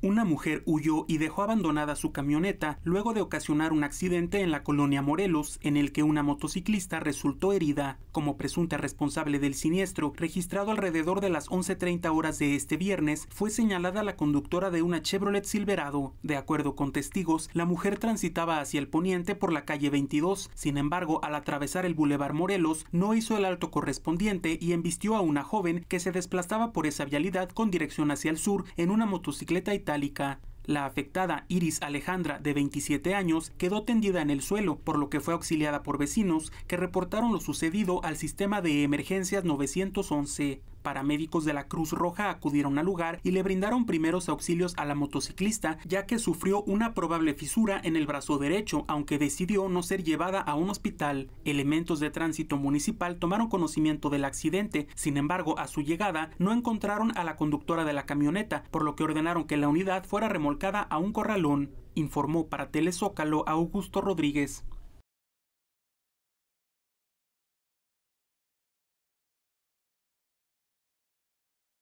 Una mujer huyó y dejó abandonada su camioneta luego de ocasionar un accidente en la colonia Morelos en el que una motociclista resultó herida como presunta responsable del siniestro registrado alrededor de las 11.30 horas de este viernes fue señalada la conductora de una Chevrolet Silverado. De acuerdo con testigos, la mujer transitaba hacia el poniente por la calle 22, sin embargo al atravesar el Boulevard Morelos no hizo el alto correspondiente y embistió a una joven que se desplazaba por esa vialidad con dirección hacia el sur en una motocicleta y la afectada Iris Alejandra, de 27 años, quedó tendida en el suelo, por lo que fue auxiliada por vecinos que reportaron lo sucedido al sistema de emergencias 911 paramédicos de la Cruz Roja acudieron al lugar y le brindaron primeros auxilios a la motociclista, ya que sufrió una probable fisura en el brazo derecho, aunque decidió no ser llevada a un hospital. Elementos de tránsito municipal tomaron conocimiento del accidente, sin embargo, a su llegada no encontraron a la conductora de la camioneta, por lo que ordenaron que la unidad fuera remolcada a un corralón, informó para Telezócalo Augusto Rodríguez.